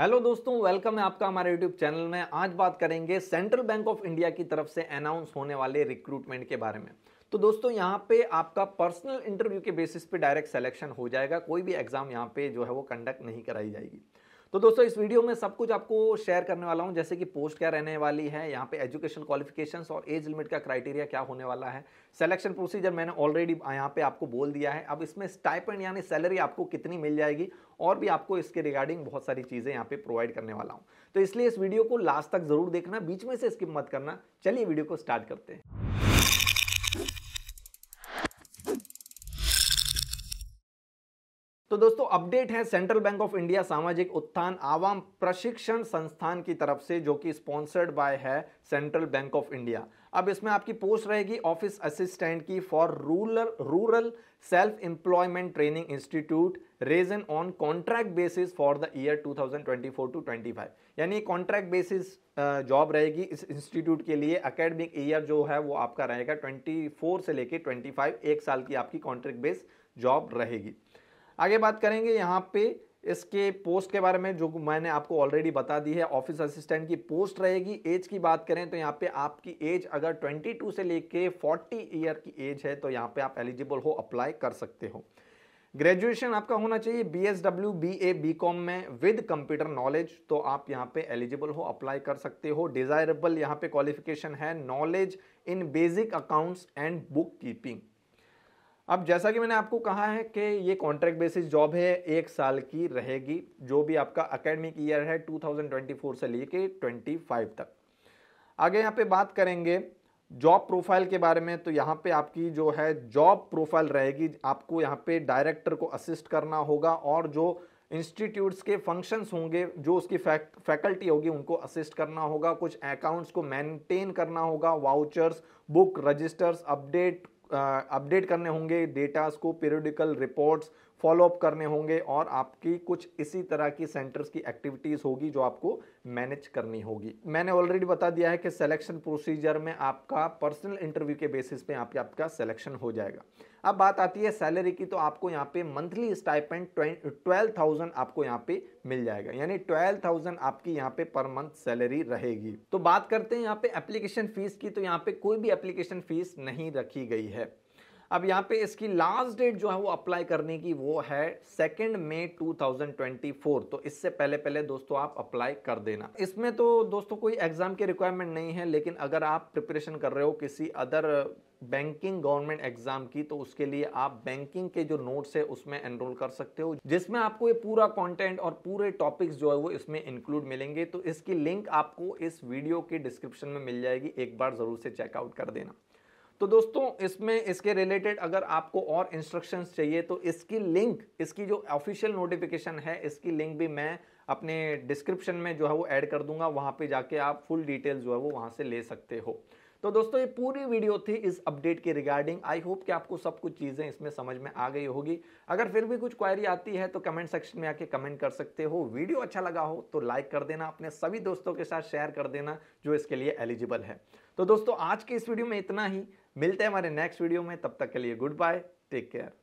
hello दोस्तों welcome है आपका हमारे यूट्यूब चैनल में आज बात करेंगे सेंट्रल बैंक ऑफ इंडिया की तरफ से अनाउंस होने वाले रिक्रूटमेंट के बारे में तो दोस्तों यहाँ पे आपका पर्सनल इंटरव्यू के बेसिस पे डायरेक्ट सिलेक्शन हो जाएगा कोई भी एग्ज़ाम यहाँ पे जो है वो कंडक्ट नहीं कराई जाएगी तो दोस्तों इस वीडियो में सब कुछ आपको शेयर करने वाला हूं जैसे कि पोस्ट क्या रहने वाली है यहाँ पे एजुकेशन क्वालिफिकेशंस और एज लिमिट का क्राइटेरिया क्या होने वाला है सिलेक्शन प्रोसीजर मैंने ऑलरेडी यहाँ पे आपको बोल दिया है अब इसमें स्टाइपेंड यानी सैलरी आपको कितनी मिल जाएगी और भी आपको इसके रिगार्डिंग बहुत सारी चीज़ें यहाँ पे प्रोवाइड करने वाला हूँ तो इसलिए इस वीडियो को लास्ट तक जरूर देखना बीच में से स्किप मत करना चलिए वीडियो को स्टार्ट करते हैं तो दोस्तों अपडेट है सेंट्रल बैंक ऑफ इंडिया सामाजिक उत्थान आवाम प्रशिक्षण संस्थान की तरफ से जो कि स्पॉन्सर्ड बाय है सेंट्रल बैंक ऑफ इंडिया अब इसमें आपकी पोस्ट रहेगी ऑफिस असिस्टेंट की for rural rural self employment training institute रेजन on contract basis for the year 2024 to 25 यानी कॉन्ट्रैक्ट बेसिस जॉब रहेगी इस इंस्टीट्यूट के लिए अकेडमिक ईयर जो है वो आपका रहेगा 24 से लेकर 25 एक साल की आपकी कॉन्ट्रैक्ट बेस जॉब रहेगी आगे बात करेंगे यहाँ पे इसके पोस्ट के बारे में जो मैंने आपको ऑलरेडी बता दी है ऑफिस असिस्टेंट की पोस्ट रहेगी एज की बात करें तो यहाँ पे आपकी एज अगर 22 से लेके 40 ईयर की एज है तो यहाँ पे आप एलिजिबल हो अप्लाई कर सकते हो ग्रेजुएशन आपका होना चाहिए B S W B A B com में विद कंप्यूटर नॉलेज तो आप यहाँ पे एलिजिबल हो अप्लाई कर सकते हो डिज़ायरेबल यहाँ पे क्वालिफिकेशन है knowledge in basic accounts and book keeping अब जैसा कि मैंने आपको कहा है कि ये कॉन्ट्रैक्ट बेसिस जॉब है एक साल की रहेगी जो भी आपका अकेडमिक ईयर है 2024 से लेके 25 तक आगे यहाँ पे बात करेंगे जॉब प्रोफाइल के बारे में तो यहाँ पे आपकी जो है जॉब प्रोफाइल रहेगी आपको यहाँ पे डायरेक्टर को असिस्ट करना होगा और जो इंस्टीट्यूट्स के फंक्शंस होंगे जो उसकी फैक, फैकल्टी होगी उनको असिस्ट करना होगा कुछ अकाउंट्स को मेंटेन करना होगा vouchers book registers update update करने होंगे डेटास को पीरियडिकल रिपोर्ट्स फॉलोअप करने होंगे और आपकी कुछ इसी तरह की सेंटर्स की एक्टिविटीज़ होगी जो आपको मैनेज करनी होगी मैंने ऑलरेडी बता दिया है कि सिलेक्शन प्रोसीजर में आपका पर्सनल इंटरव्यू के बेसिस पे आपका आपका सिलेक्शन हो जाएगा अब बात आती है सैलरी की तो आपको यहाँ पे मंथली स्टाइपेंट ट्वेल्व थाउजेंड आपको यहाँ पे मिल जाएगा यानी ट्वेल्व थाउजेंड आपकी यहाँ पे पर मंथ सैलरी रहेगी तो बात करते हैं यहाँ पे एप्लीकेशन फीस की तो यहाँ पे कोई भी एप्लीकेशन फीस नहीं रखी गई है अब यहाँ पे इसकी लास्ट डेट जो है वो अप्लाई करने की वो है सेकेंड मे 2024 तो इससे पहले पहले दोस्तों आप अप्लाई कर देना इसमें तो दोस्तों कोई एग्जाम की रिक्वायरमेंट नहीं है लेकिन अगर आप प्रिपरेशन कर रहे हो किसी अदर बैंकिंग गवर्नमेंट एग्जाम की तो उसके लिए आप बैंकिंग के जो नोट्स है उसमें एनरोल कर सकते हो जिसमें आपको ये पूरा कंटेंट और पूरे टॉपिक्स जो है वो इसमें इंक्लूड मिलेंगे तो इसकी लिंक आपको इस वीडियो के डिस्क्रिप्शन में मिल जाएगी एक बार ज़रूर से चेकआउट कर देना तो दोस्तों इसमें इसके रिलेटेड अगर आपको और इंस्ट्रक्शंस चाहिए तो इसकी लिंक इसकी जो ऑफिशियल नोटिफिकेशन है इसकी लिंक भी मैं अपने डिस्क्रिप्शन में जो है वो ऐड कर दूंगा वहाँ पे जाके आप फुल डिटेल जो है वो वहाँ से ले सकते हो तो दोस्तों ये पूरी वीडियो थी इस अपडेट के रिगार्डिंग आई होप कि आपको सब कुछ चीज़ें इसमें समझ में आ गई होगी अगर फिर भी कुछ क्वायरी आती है तो कमेंट सेक्शन में आके कमेंट कर सकते हो वीडियो अच्छा लगा हो तो लाइक कर देना अपने सभी दोस्तों के साथ शेयर कर देना जो इसके लिए एलिजिबल है तो दोस्तों आज के इस वीडियो में इतना ही मिलते हैं हमारे नेक्स्ट वीडियो में तब तक के लिए गुड बाय टेक केयर